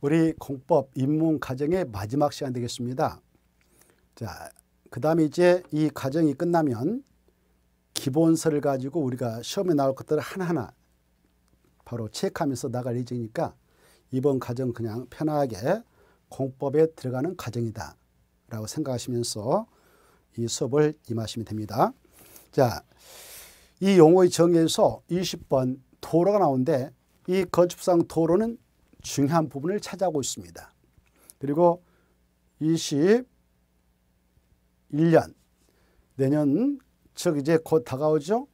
우리 공법 입문 과정의 마지막 시간 되겠습니다. 자, 그 다음에 이제 이 과정이 끝나면 기본서를 가지고 우리가 시험에 나올 것들을 하나하나 바로 체크하면서 나갈 예정이니까 이번 과정 그냥 편하게 공법에 들어가는 과정이다 라고 생각하시면서 이 수업을 임하시면 됩니다. 자, 이 용어의 정의에서 20번 도로가 나오는데 이 건축상 도로는 중요한 부분을 찾아오고 있습니다. 그리고 21년 내년 즉 이제 곧 다가오죠.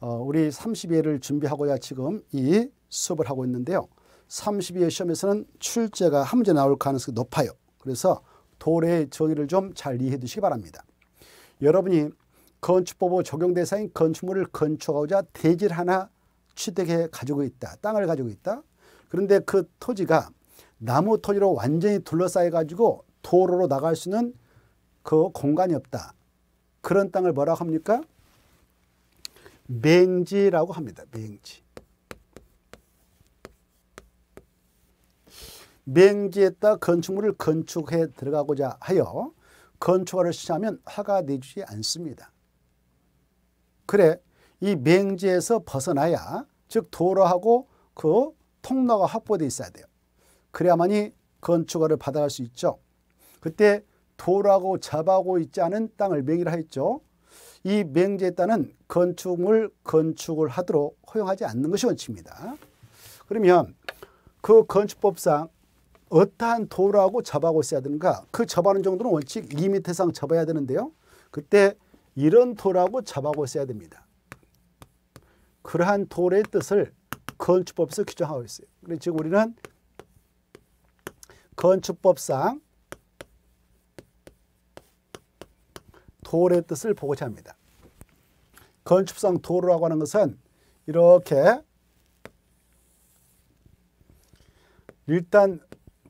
어, 우리 30회를 준비하고야 지금 이 수업을 하고 있는데요. 30회 시험에서는 출제가 한 문제 나올 가능성이 높아요. 그래서 도래의 정의를 좀 잘 이해해 두시기 바랍니다. 여러분이 건축법의 적용 대상인 건축물을 건축하고자 대질 하나 취득해 가지고 있다. 땅을 가지고 있다. 그런데 그 토지가 나무 토지로 완전히 둘러싸여 가지고 도로로 나갈 수 있는 그 공간이 없다. 그런 땅을 뭐라고 합니까? 맹지라고 합니다. 맹지. 맹지에다 건축물을 건축해 들어가고자 하여 건축화를 시하면 화가 되지 않습니다. 그래 이 맹지에서 벗어나야 즉 도로하고 그 통로가 확보돼 있어야 돼요. 그래야만이 건축허를 받아갈 수 있죠. 그때 도라고 잡하고 있지 않은 땅을 맹의를 하죠이 맹지의 땅은 건축물 건축을 하도록 허용하지 않는 것이 원칙입니다. 그러면 그 건축법상 어떠한 도라고 접하고 있어야 되는가? 그 접하는 정도는 원칙 2m 이상 접어야 되는데요. 그때 이런 도라고 접하고 있어야 됩니다. 그러한 도의 뜻을 건축법에서 규정하고 있어요. 그래서 지금 우리는 건축법상 도의 뜻을 보고자 합니다. 건축상 도로라고 하는 것은 이렇게 일단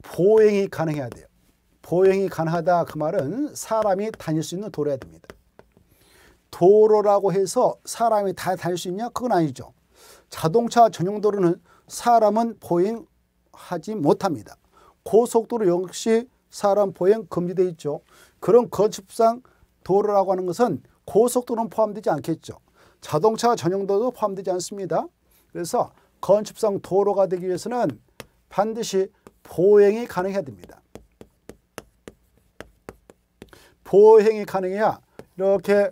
보행이 가능해야 돼요. 보행이 가능하다 그 말은 사람이 다닐 수 있는 도로야 됩니다. 도로라고 해서 사람이 다 다닐 수 있냐? 그건 아니죠. 자동차 전용도로는 사람은 보행하지 못합니다. 고속도로 역시 사람 보행 금지되어 있죠. 그런 건축상 도로라고 하는 것은 고속도로는 포함되지 않겠죠. 자동차 전용도도 포함되지 않습니다. 그래서 건축상 도로가 되기 위해서는 반드시 보행이 가능해야 됩니다. 보행이 가능해야 이렇게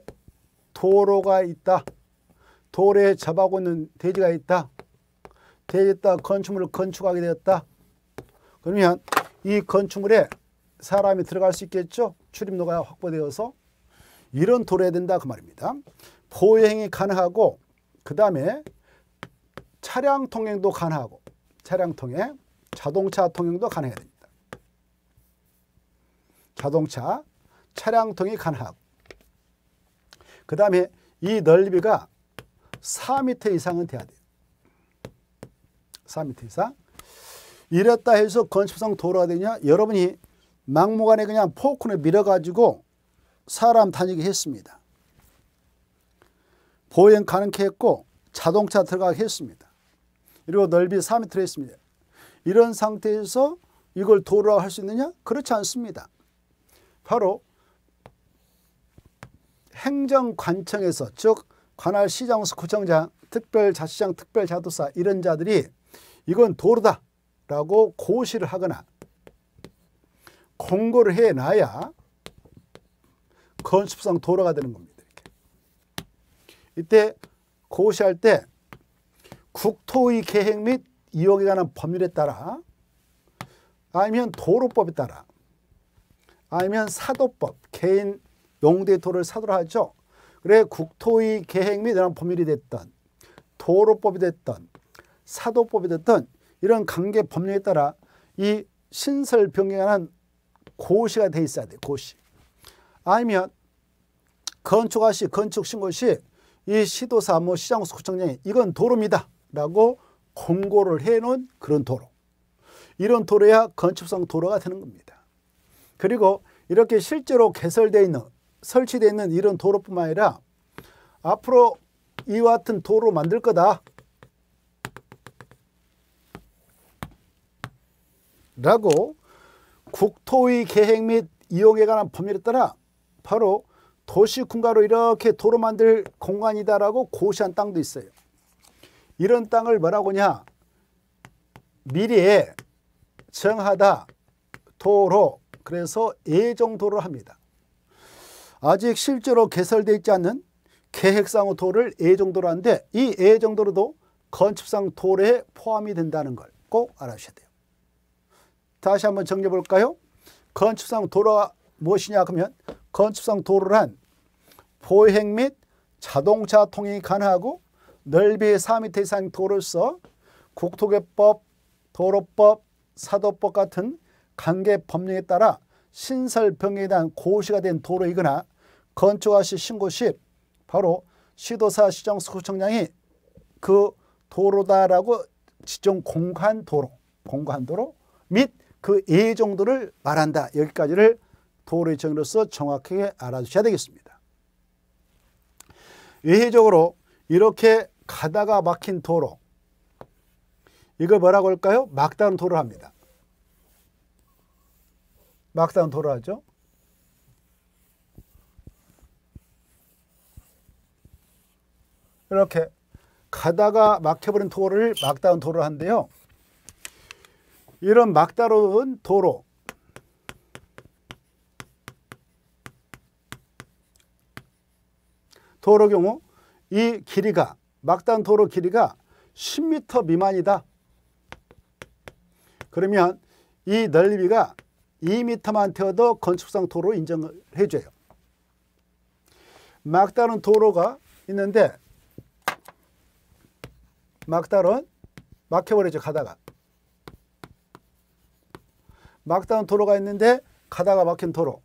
도로가 있다. 돌에 잡아고 있는 돼지가 있다. 돼지다 건축물을 건축하게 되었다. 그러면 이 건축물에 사람이 들어갈 수 있겠죠. 출입로가 확보되어서 이런 도로 된다 그 말입니다. 보행이 가능하고 그 다음에 차량 통행도 가능하고 차량 통행, 자동차 통행도 가능해야 됩니다. 자동차, 차량 통이 가능하고 그 다음에 이 넓이가 4m 이상은 돼야 돼요. 4m 이상. 이랬다 해서 건축성 도로가 되냐? 여러분이 막무가내 그냥 포크로 밀어가지고 사람 다니게 했습니다. 보행 가능케 했고 자동차 들어가게 했습니다. 그리고 넓이 4m로 했습니다. 이런 상태에서 이걸 도로라고 할수 있느냐? 그렇지 않습니다. 바로 행정관청에서 즉 관할 시장, 구청장, 특별자치장, 특별자도사 이런 자들이 이건 도로다 라고 고시를 하거나 공고를 해놔야 건축상 도로가 되는 겁니다. 이렇게. 이때 고시할 때 국토의 계획 및 이용에 관한 법률에 따라 아니면 도로법에 따라 아니면 사도법 개인 용도도를 사도로 하죠. 그래 국토의 계획 및 이런 법률이 됐던 도로법이 됐던 사도법이 됐던 이런 관계 법률에 따라 이 신설 변경하는 고시가 돼 있어야 돼 고시 아니면 건축하시 건축 신고 시이 시도사 뭐 시장 소 구청장이 이건 도로입니다 라고 공고를 해놓은 그런 도로 이런 도로야 건축성 도로가 되는 겁니다 그리고 이렇게 실제로 개설되어 있는 설치되어 있는 이런 도로뿐만 아니라 앞으로 이와 같은 도로 만들 거다 라고 국토의 계획 및 이용에 관한 법률에 따라 바로 도시군가로 이렇게 도로 만들 공간이다라고 고시한 땅도 있어요. 이런 땅을 뭐라고 냐 미리 정하다 도로 그래서 예정도로 합니다. 아직 실제로 개설되어 있지 않는 계획상 도를 A정도로 하는데 이 A정도로도 건축상 도로에 포함이 된다는 걸 꼭 알아주셔야 돼요. 다시 한번 정리해 볼까요? 건축상 도로가 무엇이냐 하면 건축상 도로란 보행 및 자동차 통행이 가능하고 넓이 4m 이상 도로로서 국토개법, 도로법, 사도법 같은 관계 법령에 따라 신설 변경에 대한 고시가 된 도로이거나 건축하시 신고 시 바로 시도사 시정 구청장이 그 도로다라고 지정 공간 도로, 공간 도로 및 그 예정도를 말한다. 여기까지를 도로 의정으로서 정확하게 알아주셔야 되겠습니다. 예외적으로 이렇게 가다가 막힌 도로 이걸 뭐라고 할까요? 막다른 도로 합니다. 막다른 도로 하죠. 이렇게 가다가 막혀버린 도로를 막다운 도로 를한대요 이런 막다른 도로 도로 경우 이 길이가 막단 도로 길이가 10m 미만이다. 그러면 이 넓이가 2m만 되어도 건축상 도로 인정을 해줘요. 막다른 도로가 있는데 막다은 막혀버리죠. 가다가. 막다운 도로가 있는데 가다가 막힌 도로.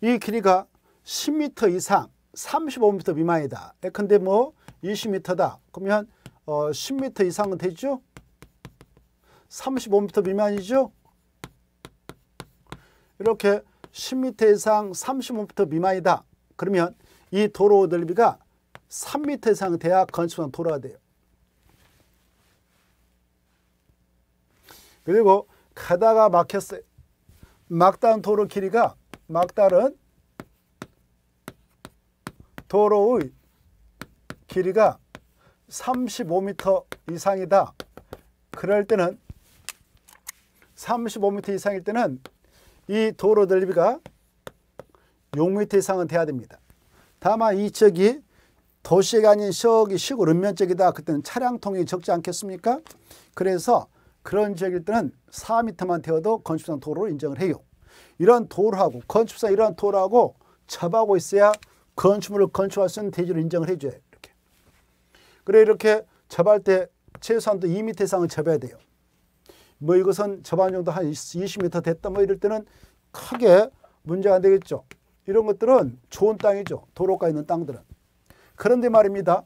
이 길이가 10m 이상, 35m 미만이다. 예컨뭐 20m다. 그러면 어, 10m 이상은 되죠? 35m 미만이죠? 이렇게 10m 이상 35m 미만이다. 그러면 이 도로 넓이가 3m 이상 돼야 건축한 도로가 돼요. 그리고 가다가 막혔어요. 막단 도로 길이가 막다른 도로의 길이가 35m 이상이다. 그럴 때는 35m 이상일 때는 이 도로 넓이가 6m 이상은 돼야 됩니다. 다만 이 지역이 도시가 아닌 시골 읍면 지역이다. 그때는 차량통이 적지 않겠습니까? 그래서 그런 지역일 때는 4m만 태워도 건축상 도로로 인정을 해요. 이런 도로하고 건축상 이러 도로하고 접하고 있어야 건축물을 건축할 수 있는 대지로 인정을 해줘요. 이렇게. 그래 이렇게 접할 때 최소한도 2m 이상은 접해야 돼요. 뭐 이것은 접한 정도 한 20m 됐다 뭐 이럴 때는 크게 문제가 안 되겠죠. 이런 것들은 좋은 땅이죠. 도로가 있는 땅들은. 그런데 말입니다.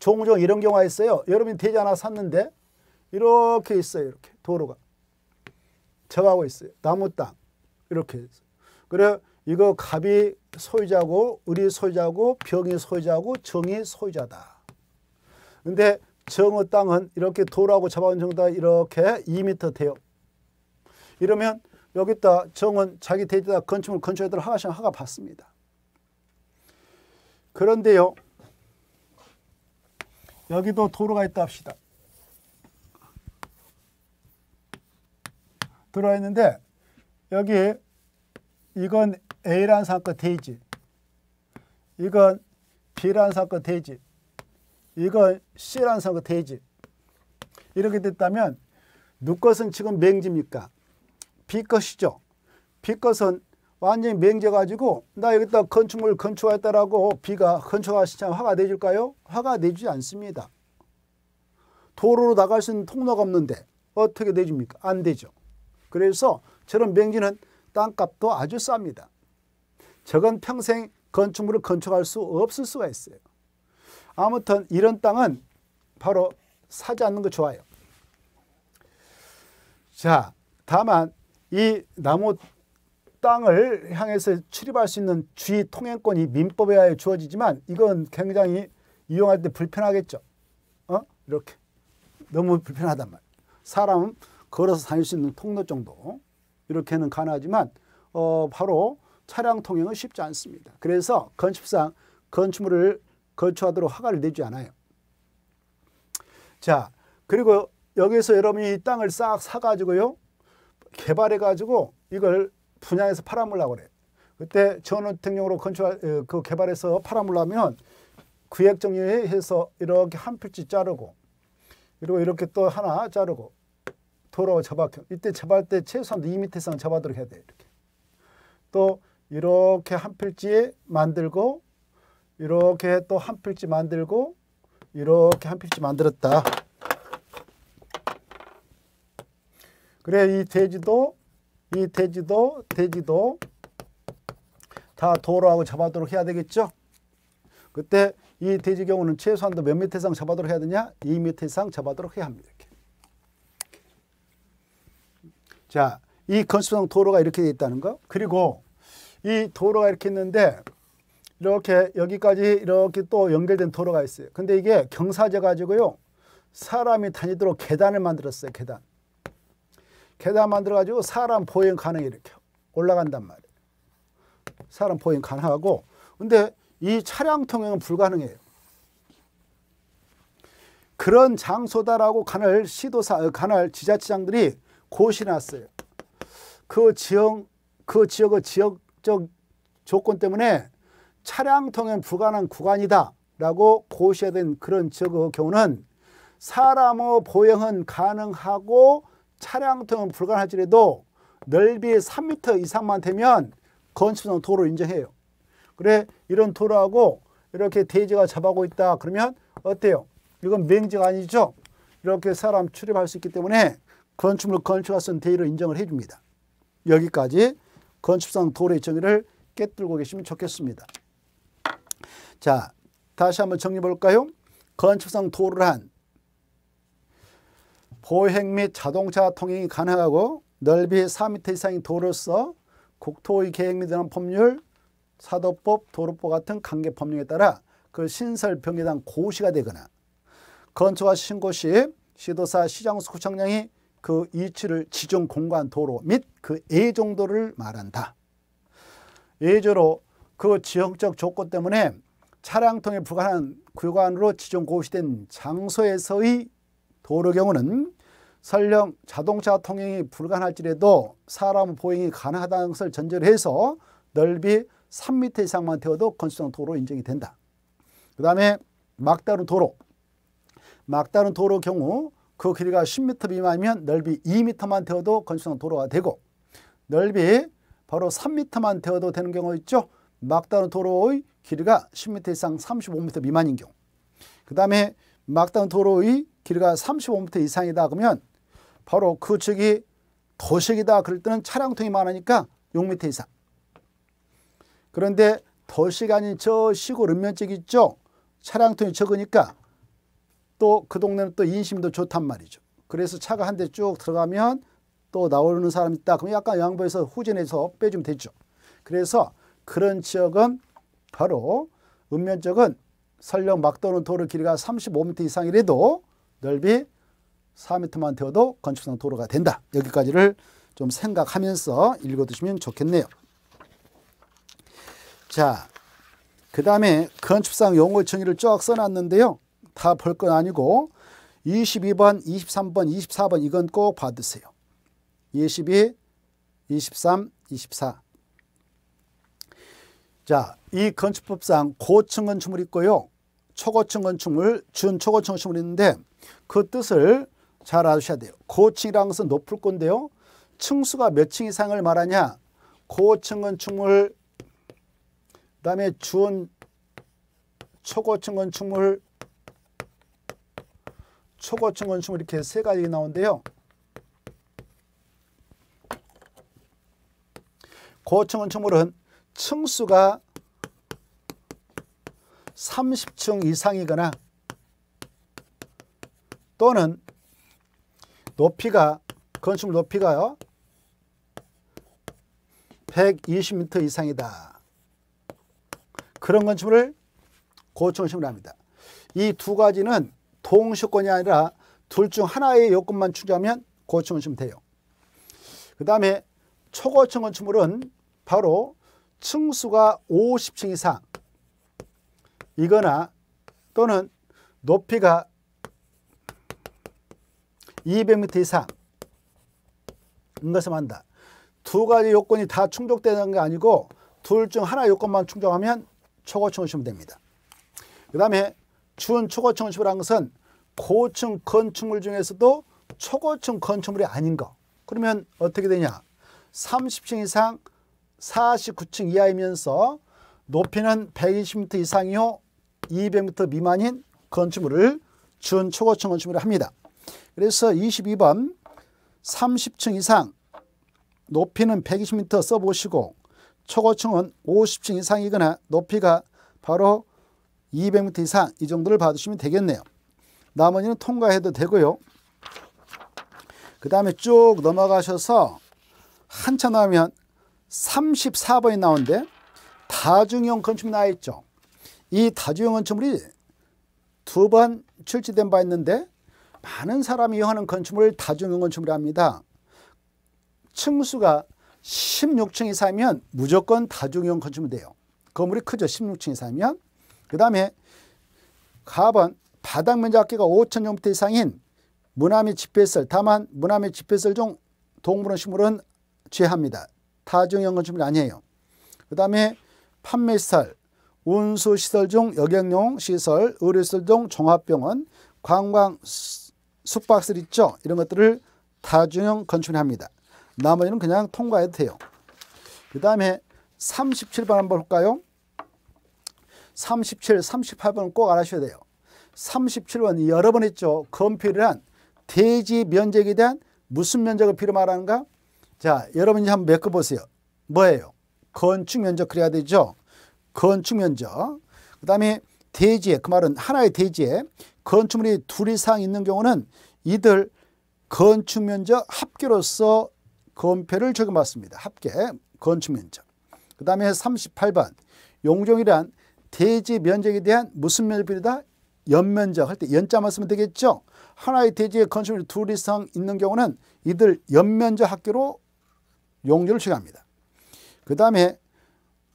종종 이런 경우가 있어요. 여러분이 대지 하나 샀는데 이렇게 있어요. 이렇게 도로가. 저하고 있어요. 나무 땅. 이렇게 있어요. 그래 이거 갑이 소유자고 을이 소유자고 병이 소유자고 정이 소유자다. 근데 정의 땅은 이렇게 도로하고 잡아온 정도 이렇게 2m 돼요. 이러면 여기다 정은 자기 대지다 건축물 건축에들 하가시 하가 받습니다. 그런데요. 여기도 도로가 있다 합시다. 들어있는데 여기 이건 A라는 상권 돼지 이건 B라는 상권 돼지 이건 C라는 상권 돼지 이렇게 됐다면 누 것은 지금 맹지입니까? B 것이죠. B 것은 완전히 맹져가지고 나 여기다 건축물 건축했다라고 B가 건축하시자 화가 내줄까요? 화가 내주지 않습니다. 도로로 나갈 수 있는 통로가 없는데 어떻게 내줍니까? 안 되죠. 그래서 저런 명지는 땅값도 아주 쌉니다. 저건 평생 건축물을 건축할 수 없을 수가 있어요. 아무튼 이런 땅은 바로 사지 않는 거 좋아요. 자, 다만 이 나무 땅을 향해서 출입할 수 있는 주의 통행권이 민법에 의하 주어지지만 이건 굉장히 이용할 때 불편하겠죠. 어? 이렇게. 너무 불편하단 말이에요. 사람은 걸어서 다닐 수 있는 통로 정도 이렇게는 가능하지만 어, 바로 차량 통행은 쉽지 않습니다. 그래서 건축상 건축물을 건축하도록 허가를 내지 않아요. 자, 그리고 여기서 여러분이 땅을 싹 사가지고요. 개발해가지고 이걸 분양해서 팔아먹으려고 그래. 그때 전원특용으로 건축, 할그 개발해서 팔아먹으려면 구획정리해서 이렇게 한 필지 자르고 그리고 이렇게 또 하나 자르고 도로 접합형. 이때 접할 때 최소한 2m 이상 접하도록 해야 돼 이렇게. 또 이렇게 한 필지 만들고 이렇게 또 한 필지 만들고 이렇게 한 필지 만들었다. 그래 이 돼지도 이 돼지도 돼지도 다 도로하고 접하도록 해야 되겠죠. 그때 이 돼지 경우는 최소한도 몇 미터 이상 접하도록 해야 되냐? 2미터 이상 접하도록 해야 합니다. 자, 이 건수성 도로가 이렇게 되어 있다는 거. 그리고 이 도로가 이렇게 있는데 이렇게 여기까지 이렇게 또 연결된 도로가 있어요. 근데 이게 경사져 가지고요. 사람이 다니도록 계단을 만들었어요. 계단. 계단 만들어 가지고 사람 보행 가능 이렇게 올라간단 말이에요. 사람 보행 가능하고 근데 이 차량 통행은 불가능해요. 그런 장소다라고 간을 시도사 간을 어, 지자체장들이 곳이 났어요. 그 지역, 그 지역의 지역적 조건 때문에 차량 통행 불가능 구간이다 라고 고시된 해야 그런 지역의 경우는 사람의 보행은 가능하고 차량 통행 불가능하지라도 넓이 3m 이상만 되면 건축성 도로 인정해요. 그래 이런 도로하고 이렇게 대지가 잡아고 있다 그러면 어때요? 이건 맹지가 아니죠. 이렇게 사람 출입할 수 있기 때문에 건축물 건축학선 대의를 인정을 해줍니다. 여기까지 건축상 도래의 정의를 깨뜨리고 계시면 좋겠습니다. 자, 다시 한번 정리해 볼까요? 건축상 도를 한 보행 및 자동차 통행이 가능하고 넓이 4m 이상의 도로서 국토의 계획 및 법률, 사도법, 도로법 같은 관계 법령에 따라 그 신설 병에 대한 고시가 되거나 건축과 신고 시 시도사, 시장수, 구청장이 그위치를 지정 공간 도로 및 그 애 정도를 말한다. 예제로 그 지형적 조건 때문에 차량 통에 불과한 구간으로 지정 고시된 장소에서의 도로 경우는 설령 자동차 통행이 불가할지라도 사람 보행이 가능하다는 것을 전제로 해서 넓이 3m 이상만 되어도 건수형 도로 인정이 된다. 그 다음에 막다른 도로. 막다른 도로 경우 그 길이가 10m 미만이면 넓이 2m만 되어도 건축상 도로가 되고 넓이 바로 3m만 되어도 되는 경우 있죠. 막다른 도로의 길이가 10m 이상 35m 미만인 경우 그 다음에 막다른 도로의 길이가 35m 이상이다 그러면 바로 그 측이 도식이다 그럴 때는 차량통이 많으니까 6m 이상 그런데 도시가 아닌 저 시골 읍면적 있죠. 차량통이 적으니까 또그 동네는 또 인심도 좋단 말이죠. 그래서 차가 한 대 쭉 들어가면 또 나오는 사람이 있다. 그럼 약간 양보해서 후진해서 빼주면 되죠. 그래서 그런 지역은 바로 읍면적은 설령 막 도는 도로 길이가 35m 이상이라도 넓이 4m만 되어도 건축상 도로가 된다. 여기까지를 좀 생각하면서 읽어두시면 좋겠네요. 자, 그 다음에 건축상 용어 정의를 쫙 써놨는데요. 다볼건 아니고 22번, 23번, 24번 이건 꼭 받으세요. 22, 23, 24. 자, 이 건축법상 고층 건축물 있고요. 초고층 건축물, 준초고층 건축물 있는데 그 뜻을 잘 아셔야 돼요. 고층이라는 것은 높을 건데요. 층수가 몇 층 이상을 말하냐? 고층 건축물, 그 다음에 준 초고층 건축물, 초고층 건축물 이렇게 세 가지가 나오는데요. 고층 건축물은 층수가 30층 이상이거나 또는 높이가 건축물 높이가요. 120m 이상이다. 그런 건축물을 고층 건축물 합니다. 이 두 가지는 동시권이 아니라 둘 중 하나의 요건만 충족하면 고층 건축물이 돼요. 그 다음에 초고층 건축은 바로 층수가 50층 이상 이거나 또는 높이가 200m 이상 인것을 한다. 두 가지 요건이 다 충족되는 게 아니고 둘 중 하나 요건만 충족하면 초고층을 시면 됩니다. 그 다음에 준 초고층 건축물이라는 것은 고층 건축물 중에서도 초고층 건축물이 아닌 거. 그러면 어떻게 되냐? 30층 이상 49층 이하이면서 높이는 120m 이상이요 200m 미만인 건축물을 준 초고층 건축물을 합니다. 그래서 22번 30층 이상 높이는 120m 써보시고 초고층은 50층 이상이거나 높이가 바로 200m 이상 이 정도를 봐주시면 되겠네요. 나머지는 통과해도 되고요. 그 다음에 쭉 넘어가셔서 한참 하면 34번이 나오는데 다중형 건축물 나와 있죠. 이 다중형 건축물이 두 번 출제된 바 있는데 많은 사람이 이용하는 건축물을 다중형 건축물이 합니다. 층수가 16층 이상이면 무조건 다중형 건축물 돼요. 건물이 크죠. 16층 이상이면. 그 다음에 4번 바닥 면적 합계가 5천 제곱미터 이상인 문화 및 집회설 다만 문화 및 집회설 중 동물원 식물은 제합니다. 타중형건축물이 아니에요. 그 다음에 판매시설 운수시설 중 여객용 시설 의료시설 중 종합병원 관광 숙박시설 있죠. 이런 것들을 타중형 건축물 합니다. 나머지는 그냥 통과해도 돼요. 그 다음에 37번 한번 볼까요? 37, 38번은 꼭 알아셔야 돼요. 37번 여러 번 했죠. 건필이란 대지 면적에 대한 무슨 면적을 필요 말하는가? 자, 여러분이 한번 메꿔보세요. 뭐예요? 건축 면적 그래야 되죠. 건축 면적. 그 다음에 대지에, 그 말은 하나의 대지에 건축물이 둘 이상 있는 경우는 이들 건축 면적 합계로서 건폐를 적용받습니다. 합계, 건축 면적. 그 다음에 38번, 용종이란 대지 면적에 대한 무슨 면적비례다? 연면적 할 때 연자만 쓰면 되겠죠. 하나의 대지에 건축물이 둘 이상 있는 경우는 이들 연면적 학교로 용도를 취합니다. 그 다음에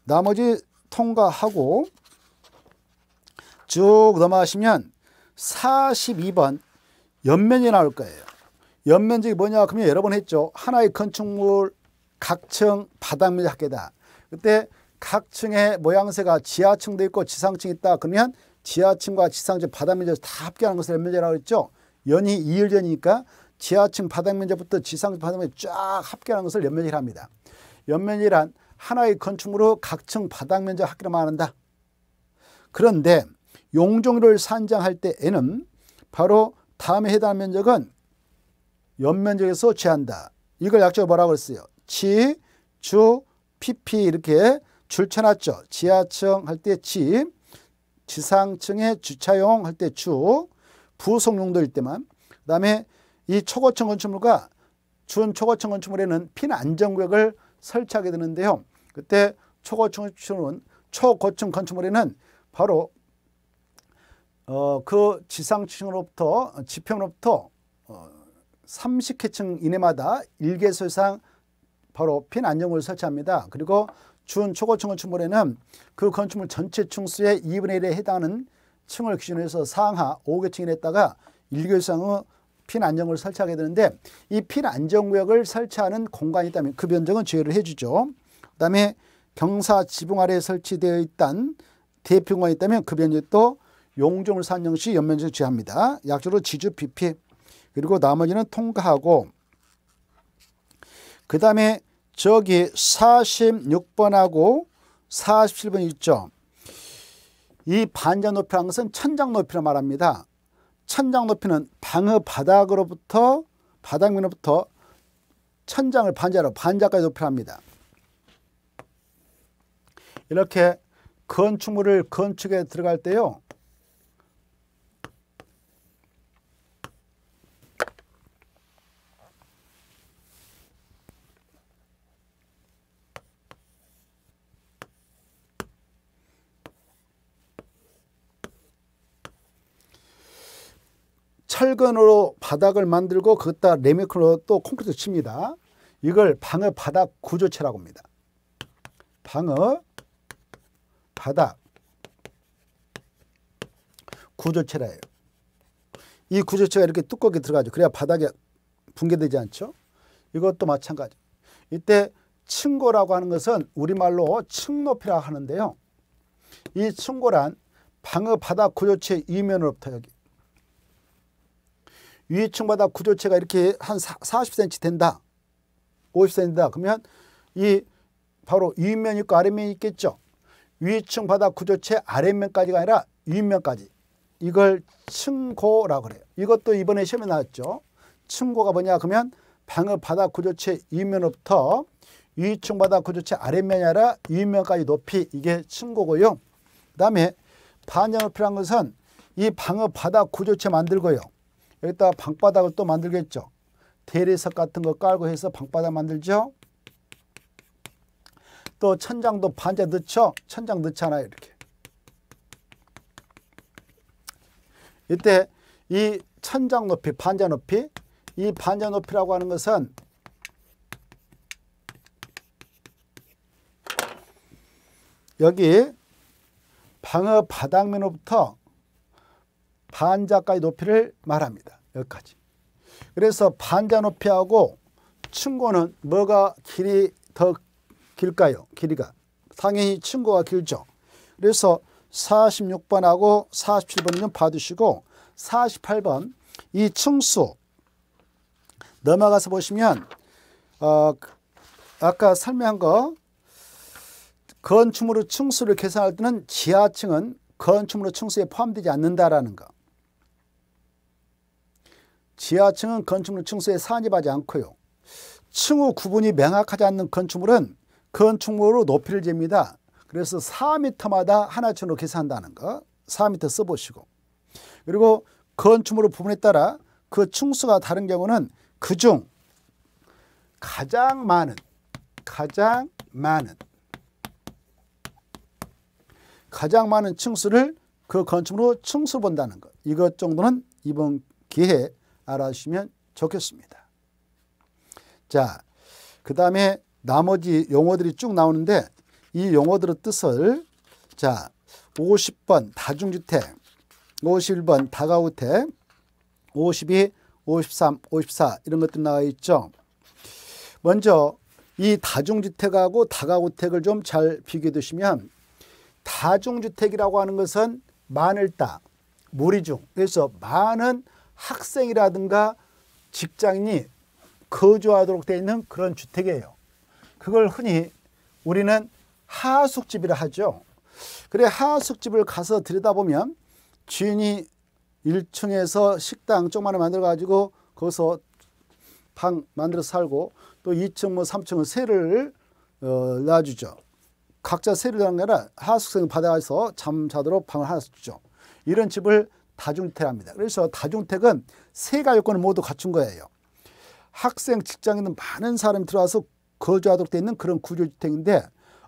나머지 통과하고 쭉 넘어가시면 42번 연면이 나올 거예요. 연면적이 뭐냐 그러면 여러 번 했죠. 하나의 건축물 각층 바닥면적 학계다. 그때 각 층의 모양새가 지하층도 있고 지상층이 있다. 그러면 지하층과 지상층 바닥면적 다 합계하는 것을 연면이라고 했죠. 연이 이일전이니까 지하층 바닥면적부터 지상층 바닥면적 쫙 합계하는 것을 연면이라 합니다. 연면이란 하나의 건축물로각층 바닥면적 합계를 말한다. 그런데 용종률을 산정할 때에는 바로 다음에 해당 면적은 연면적에서 취한다. 이걸 약적으로 뭐라고 했어요? 지, 주, pp 이렇게 출처났죠 지하층 할때 지, 지상층에 주차용 할 때 주, 부속용도일 때만. 그 다음에 이 초고층 건축물과 준 초고층 건축물에는 핀 안정구역을 설치하게 되는데요. 그때 초고층 건축물은 초고층 건축물에는 바로 어, 그 지상층으로부터 지평으로부터 어, 30회층 이내마다 1개소 이상 바로 핀 안정구를 설치합니다. 그리고 준 초고층 건충분에는그 건축물 전체 층수의 2분의 1에 해당하는 층을 기준으로 해서 상하 5개층에 했다가 1개 이상의 핀안정을 설치하게 되는데 이 핀 안정구역을 설치하는 공간이 있다면 그 변정은 제외를 해주죠. 그 다음에 경사 지붕 아래에 설치되어 있던 대피공이 있다면 그 변정도 용종을 산정시 연면적 제합니다. 약조로 지주 BP 그리고 나머지는 통과하고 그 다음에 저기 46번하고 47번 있죠. 이 반장 높이라는 것은 천장 높이라 말합니다. 천장 높이는 방의 바닥으로부터 바닥면으로부터 천장을 반자로 반자까지 높이랍니다. 이렇게 건축물을 건축에 들어갈 때요. 철근으로 바닥을 만들고 그것다 레미콘로또 콘크리트 칩니다. 이걸 방어 바닥 구조체라고 합니다. 방어 바닥 구조체라 해요. 이 구조체가 이렇게 두껍게 들어가죠. 그래야 바닥에 붕괴되지 않죠. 이것도 마찬가지. 이때 층고라고 하는 것은 우리말로 층높이라 하는데요. 이 층고란 방어 바닥 구조체 이면으로부터 여기 위층 바닥 구조체가 이렇게 한 40cm 된다. 50cm다. 그러면 이 바로 위면 있고 아랫면이 있겠죠. 위층 바닥 구조체 아랫면까지가 아니라 위면까지. 이걸 층고라고 그래요. 이것도 이번에 시험에 나왔죠. 층고가 뭐냐 그러면 방의 바닥 구조체 위면부터 위층 바닥 구조체 아랫면이 아니라 위면까지 높이 이게 층고고요. 그 다음에 반영을 필요한 것은 이 방의 바닥 구조체 만들고요. 여기다 방바닥을 또 만들겠죠. 대리석 같은 거 깔고 해서 방바닥 만들죠. 또 천장도 반자 넣죠. 천장 넣잖아요. 이렇게. 이때 이 천장 높이, 반자 높이, 이 반자 높이라고 하는 것은 여기 방어 바닥면으로부터 반자까지 높이를 말합니다. 여기까지. 그래서 반자 높이하고 층고는 뭐가 길이 더 길까요? 길이가. 당연히 층고가 길죠. 그래서 46번하고 47번 좀 봐두시고 48번 이 층수 넘어가서 보시면 어, 아까 설명한 거 건축물의 층수를 계산할 때는 지하층은 건축물의 층수에 포함되지 않는다라는 거 지하층은 건축물 층수에 산입하지 않고요. 층후 구분이 명확하지 않는 건축물은 건축물로 높이를 잽니다. 그래서 4m마다 하나층으로 계산한다는 거 4m 써보시고 그리고 건축물 부분에 따라 그 층수가 다른 경우는 그 중 가장 많은 가장 많은 가장 많은 층수를 그 건축물로 층수 본다는 것 이것 정도는 이번 기회에 알아주시면 좋겠습니다. 자, 그 다음에 나머지 용어들이 쭉 나오는데 이 용어들의 뜻을 자, 50번 다중주택, 51번 다가우택, 52, 53, 54 이런 것들 나와 있죠. 먼저 이 다중주택하고 다가구택을 좀 잘 비교해 두시면 다중주택이라고 하는 것은 많을 다, 무리중. 그래서 많은 학생이라든가 직장인이 거주하도록 되어 있는 그런 주택이에요. 그걸 흔히 우리는 하숙집이라 하죠. 그래 하숙집을 가서 들여다보면 주인이 1층에서 식당 조금만을 만들어 가지고 거기서 방만들어 살고 또 2층 뭐 3층은 세를 어, 놔주죠. 각자 세를 놔는 게 아니라 하숙생 받아서 잠 자도록 방을 하나 주죠. 이런 집을 다중택입니다 그래서 다중택은 세 가요건을 모두 갖춘 거예요. 학생, 직장인는 많은 사람이 들어와서 거주하도록 되어 있는 그런 구조주택인데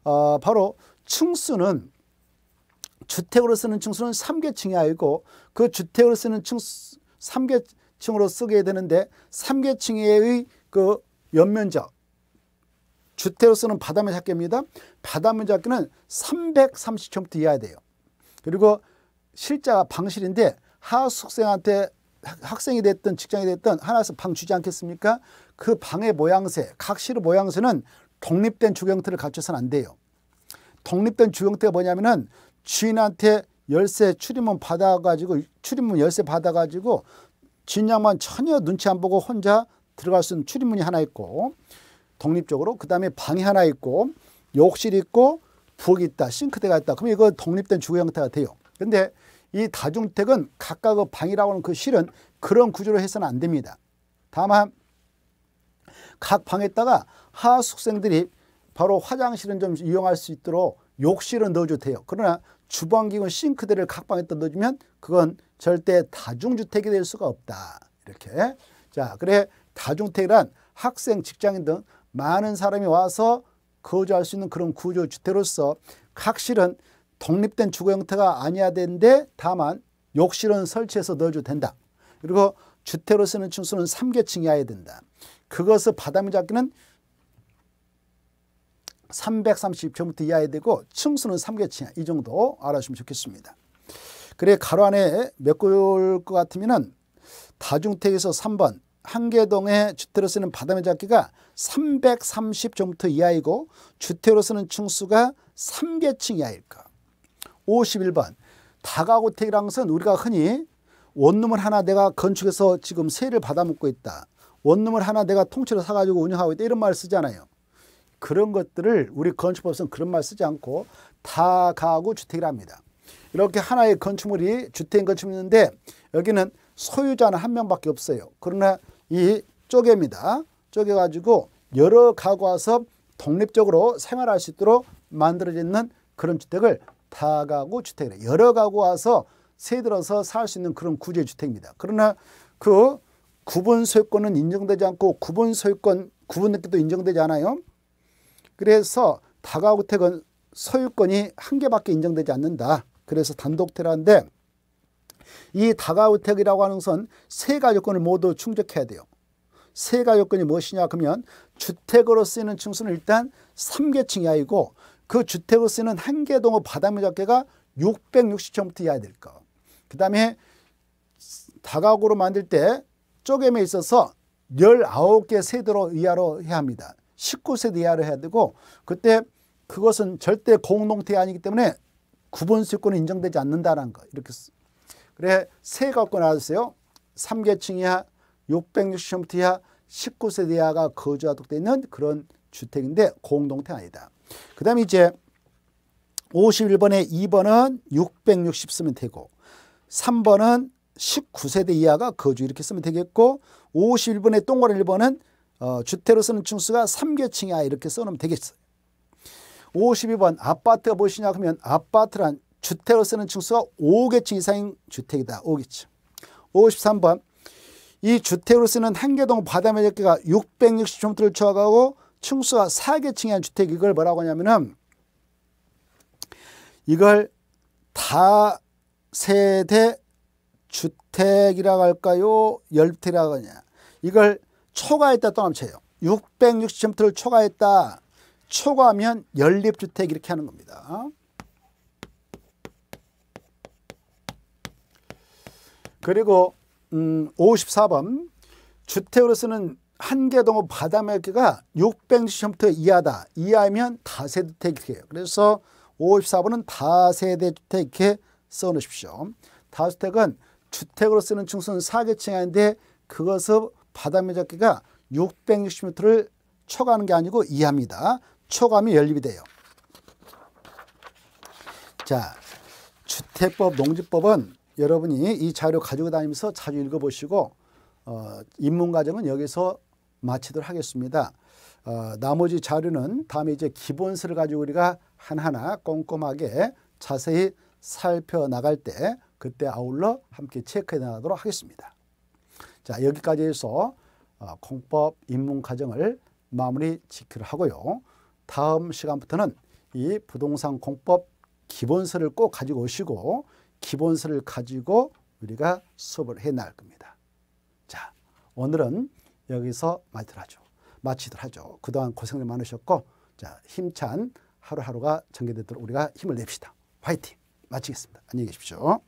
어, 바로 층수는 주택으로 쓰는 층수는 3계층이 아니고 그 주택으로 쓰는 층수 3계층으로 쓰게 되는데 3계층의 그 연면적 주택으로 쓰는 바다면적 합계입니다. 바다면적 합계는 3 3 0평곱미터 이하야 돼요. 그리고 실자 방실인데 하숙생한테 학생이 됐든 직장이 됐든 하나씩 방 주지 않겠습니까? 그 방의 모양새, 각 실의 모양새는 독립된 주형태를갖춰선안 돼요. 독립된 주형태가 뭐냐면은 주인한테 열쇠 출입문 받아가지고 출입문 열쇠 받아가지고 진양만 전혀 눈치 안 보고 혼자 들어갈 수 있는 출입문이 하나 있고 독립적으로 그 다음에 방이 하나 있고 욕실이 있고 부엌이 있다 싱크대가 있다 그러면 이거 독립된 주거 형태가 돼요 근데 이 다중택은 주 각각 의 방이라고 하는 그 실은 그런 구조로 해서는 안 됩니다. 다만 각 방에다가 하숙생들이 바로 화장실은 좀 이용할 수 있도록 욕실은 넣어줘도 돼요. 그러나 주방기구 싱크대를 각방에 넣어주면 그건 절대 다중주택이 될 수가 없다. 이렇게. 자, 그래 다중택이란 학생, 직장인 등 많은 사람이 와서 거주할 수 있는 그런 구조주택으로서 각 실은 독립된 주거 형태가 아니야 되는데 다만 욕실은 설치해서 넣어줘도 된다. 그리고 주택으로 쓰는 층수는 3계층 이어야 된다. 그것을 바닥면 잡기는 330평부터 이하야 되고 층수는 3계층 이야이 정도 알아주시면 좋겠습니다. 그래 가로 안에 몇 골 것 같으면은 다중택에서 3번 한계동의 주택으로 쓰는 바닥면 잡기가 330점부터 이하이고 주택으로 쓰는 층수가 3계층 이하일 것. 51번 다가고택이라는 것은 우리가 흔히 원룸을 하나 내가 건축해서 지금 세를 받아먹고 있다. 원룸을 하나 내가 통째로 사가지고 운영하고 있다. 이런 말을 쓰잖아요. 그런 것들을 우리 건축법상 그런 말 쓰지 않고 다 가구 주택이랍니다. 이렇게 하나의 건축물이 주택인 건축물이있는데 여기는 소유자는 한 명밖에 없어요. 그러나 이 쪼개입니다. 쪼개가지고 여러 가구와서 독립적으로 생활할 수 있도록 만들어져 있는 그런 주택을 다가구 주택이래. 여러 가구 와서 세 들어서 살 수 있는 그런 구제주택입니다. 그러나 그 구분 소유권은 인정되지 않고 구분 소유권, 구분 등기도 인정되지 않아요. 그래서 다가구택은 소유권이 한 개밖에 인정되지 않는다. 그래서 단독택이라는데 이 다가구택이라고 하는 것은 세 가지 요건을 모두 충족해야 돼요. 세 가지 요건이 무엇이냐 그러면 주택으로 쓰이는 층수는 일단 3계층 이하이고 그 주택을 쓰는 한개 동의 바닷물 작계가 660제곱미터 이하야 될 거. 그 다음에 다가구로 만들 때 쪼개매 있어서 19개 세대로 이하로 해야 합니다. 19세대 이하로 해야 되고 그때 그것은 절대 공동태 아니기 때문에 구분수익권은 인정되지 않는다라는 거. 이렇게 그래 세 갖고 나왔어요. 3계층 이하 660m 이하 19세대 이하가 거주하도록 되어 있는 그런 주택인데 공동태 아니다. 그 다음에 이제 51번에 2번은 660 쓰면 되고 3번은 19세대 이하가 거주 이렇게 쓰면 되겠고 5 1번에똥그리 1번은 어, 주택으로 쓰는 층수가 3계층이야 이렇게 써놓으면 되겠어요. 52번 아파트가 무엇이냐 하면 아파트란 주택으로 쓰는 층수가 5계층 이상인 주택이다. 5계층. 53번 이 주택으로 쓰는 한개동 바다 면적계가 6 6 0정도를 초과하고 층수와 4계층의 주택 이걸 뭐라고 하냐면은 이걸 다세대 주택이라고 할까요? 열주택이라고 하냐. 이걸 초과했다 떠넘쳐요. 6 6 0제곱를 초과했다. 초과하면 연립주택 이렇게 하는 겁니다. 그리고 음, 54번 주택으로서는 한개 동호 바다 몇개가 600시험터 이하다. 이하면 다세대주택이에요. 그래서 54번은 다세대주택 이렇게 써놓으십시오. 다주택은 주택으로 쓰는 층수는 4개층이 아닌데 그것을 바닷물적기가 660m를 초과하는 게 아니고 이하입니다. 초과하면 연립이 돼요. 자, 주택법, 농지법은 여러분이 이 자료 가지고 다니면서 자주 읽어보시고 어, 입문과정은 여기서 마치도록 하겠습니다. 어, 나머지 자료는 다음에 이제 기본서를 가지고 우리가 하나하나 꼼꼼하게 자세히 살펴나갈 때 그때 아울러 함께 체크해 나가도록 하겠습니다. 자 여기까지 해서 어, 공법 입문 과정을 마무리 짓기로 하고요. 다음 시간부터는 이 부동산 공법 기본서를 꼭 가지고 오시고 기본서를 가지고 우리가 수업을 해 나갈 겁니다. 자 오늘은 여기서 마치들 하죠. 마치들 하죠. 그동안 고생들 많으셨고 자 힘찬 하루하루가 전개되도록 우리가 힘을 냅시다. 화이팅! 마치겠습니다. 안녕히 계십시오.